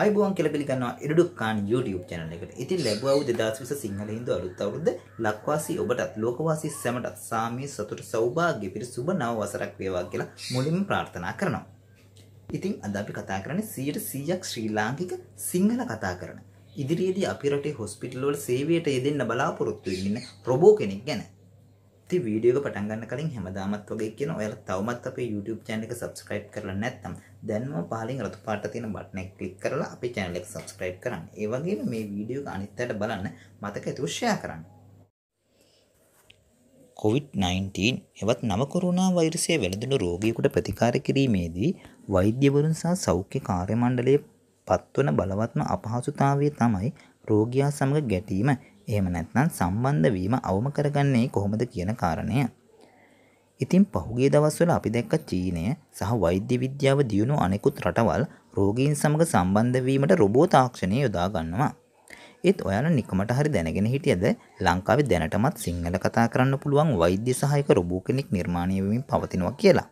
අයිබුවන් කියලා පිළිගන්නවා ඉඩුඩුක්කාන් YouTube channel එකට. ඉතින් ලැබුවා වූ 2020 සිංහල හින්දු අලුත් අවුරුද්ද ලක්වාසී ඔබටත් ලෝකවාසී සැමටත් සාමී සතුට සෞභාග්‍ය පිරි සුබ නව වසරක් වේවා කියලා මුලින්ම ප්‍රාර්ථනා කරනවා. ඉතින් අද අපි කතා කරන්නේ 100%ක් ශ්‍රී ලාංකික සිංහල කතා කරන. ඉදිරියේදී අපේ රටේ හොස්පිටල් වල සේවයට යෙදෙන්න බලාපොරොත්තු වෙන්න රොබෝ කෙනෙක් ගැන. ඉතින් වීඩියෝ එක පටන් ගන්න කලින් හැමදාමත් වගේ කියන ඔයාලා තවමත් අපේ YouTube channel එක subscribe කරලා නැත්නම් දැන්ම පහලින් රතු පාට තියෙන බටන් එක ක්ලික් කරලා අපේ channel එක subscribe කරන්න. ඒ වගේම මේ වීඩියෝ එක අනිත් අයට බලන්න මතක ඇතුව share කරන්න. COVID-19 එවත් නව කොරෝනා වෛරසය වැළඳුණු රෝගියෙකුට ප්‍රතිකාර කිරීමේදී වෛද්‍යවරුන් සහ සෞඛ්‍ය කාර්ය මණ්ඩලයේ පත්වන බලවත්ම අපහසුතාවය තමයි රෝගියා සමග ගැටීම එහෙම නැත්නම් සම්බන්ධ වීම අවම කරගන්නේ කොහොමද කියන කාරණය. ඉතින් පහුගිය දවස්වල අපි දැක්ක චීනය සහ වෛද්‍ය විද්‍යාව දියුණු අනෙකුත් රටවල් රෝගීන් සමග සම්බන්ධ වීමට රොබෝ තාක්ෂණය යොදා ගන්නවා. ඒත් ඔයාලා නිකමට හරි දැනගෙන හිටියද ලංකාවේ දැනටමත් සිංහල කතා කරන්න පුළුවන් වෛද්‍ය සහායක රොබෝ කෙනෙක් නිර්මාණය වෙමින් පවතිනවා කියලා.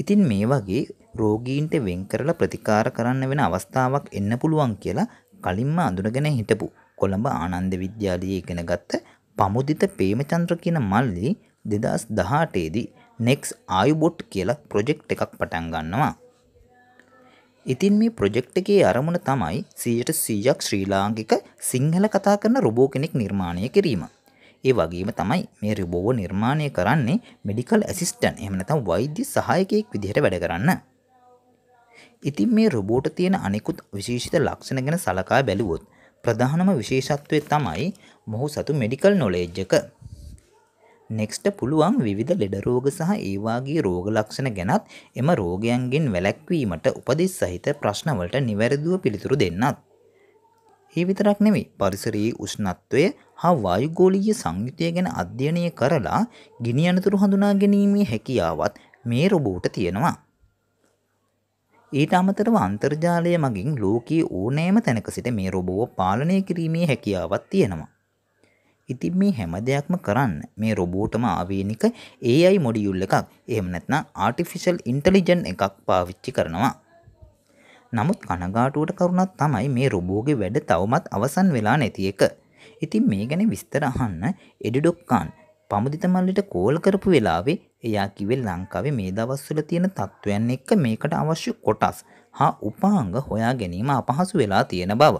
ඉතින් මේ වගේ රෝගීන්ට වෙන් කරලා ප්‍රතිකාර කරන්න වෙන අවස්ථාවක් එන්න පුළුවන් කියලා කලින්ම අඳුනගෙන හිටපු කොළඹ ආනන්ද විද්‍යාලයේ ඉගෙන ගත්ත පමුදිත පේමචන්ද්‍ර කියන මල්ලි දෙදස් දහටේදී නෙක්ස් ආයුබොට් කියලා ප්‍රොජෙක්් එකක් පටන් ගන්නවා. ඉතින් මේ ප්‍රොජෙක්් එකේ අරමුණ තමයි සීයට සීයක් ශ්‍රී ලාංකික සිංහල කතා කරන රොබෝ කෙනෙක් නිර්මාණය කිරීම. ඒ වගේම තමයි මේ රිබෝව නිර්මාණය කරන්නේ මෙඩිකල් ඇසිස්ටන් එමනතම් වෛද්‍ය සහයකයෙක් විදිහට වැඩ කරන්න. ඉතින් මේ රොබෝට තියෙන අනෙකුත් විශේෂිත ලක්ෂණ ගැන සලකා බැලුවොත් ප්‍රධානම විශේෂත්වය තමයි මොහු සතු මෙඩිකල් නොලේජ් එක. නෙක්ස්ට පුළුවන් විවිධ ලෙඩ රෝග සහ ඒවාගේ රෝග ලක්ෂණ ගැනත් එම රෝගයන්ගෙන් වැළැක්වීමට උපදෙස් සහිත ප්‍රශ්නවලට නිවැරදිව පිළිතුරු දෙන්නත්. ඒ විතරක් නෙමෙයි පරිසරයේ උෂ්ණත්වය හා වායුගෝලීය සංයුතිය ගැන අධ්‍යයනය කරලා ගිනි අනතුරු හඳුනා ගැනීමේ හැකියාවත් මේ රොබෝට තියෙනවා. ඊට අමතරව අන්තර්ජාලය මගින් ලෝකයේ ඕනෑම තැනක සිට මේ රොබෝ පාලනය කිරීමේ හැකියාවත් තියෙනවා. ඉතින් මේ හැම දෙයක්ම කරන්න මේ රොබෝටම ආවේනික AI මොඩියුල් එකක් එහෙම නැත්නම් ආටිෆිෂල් ඉන්ටෙලිජන්ට් එකක් පාවිච්චි කරනවා. නමුත් කනගාටුවට කරුණක් තමයි මේ රොබෝගේ වැඩ තවමත් අවසන් වෙලා නැති එක. ඉතින් මේ ගැන විස්තර අහන්න එඩිඩොක්කාන් පමුදිත මල්ලිට කෝල් කරපු වෙලාවේ එයා කිවේ ලංකාවේ මේ දවස්වල තියෙන තත්ත්වයන් එක්ක මේකට අවශ්‍ය කොටස් හා උපාංග හොයා ගැනීම අපහසු වෙලා තියෙන බව.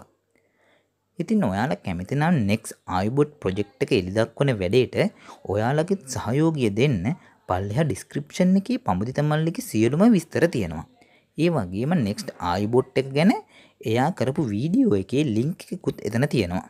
ඉතින් ඔයාලා කැමති නම් නෙක්ස් iBot ප්‍රොජෙක්ට් එක එලිදක්වන වැඩේට ඔයාලගේ සහයෝගය දෙන්න පල්ලෙහා ඩිස්ක්‍රිප්ෂන් එකේ පමුදිත මල්ලිගේ සියලුම විස්තර තියෙනවා. ඒ වගේම නෙක්ස්ට් iBot එක ගැන එයා කරපු වීඩියෝ එකේ ලින්ක් එකකුත් එතන තියෙනවා.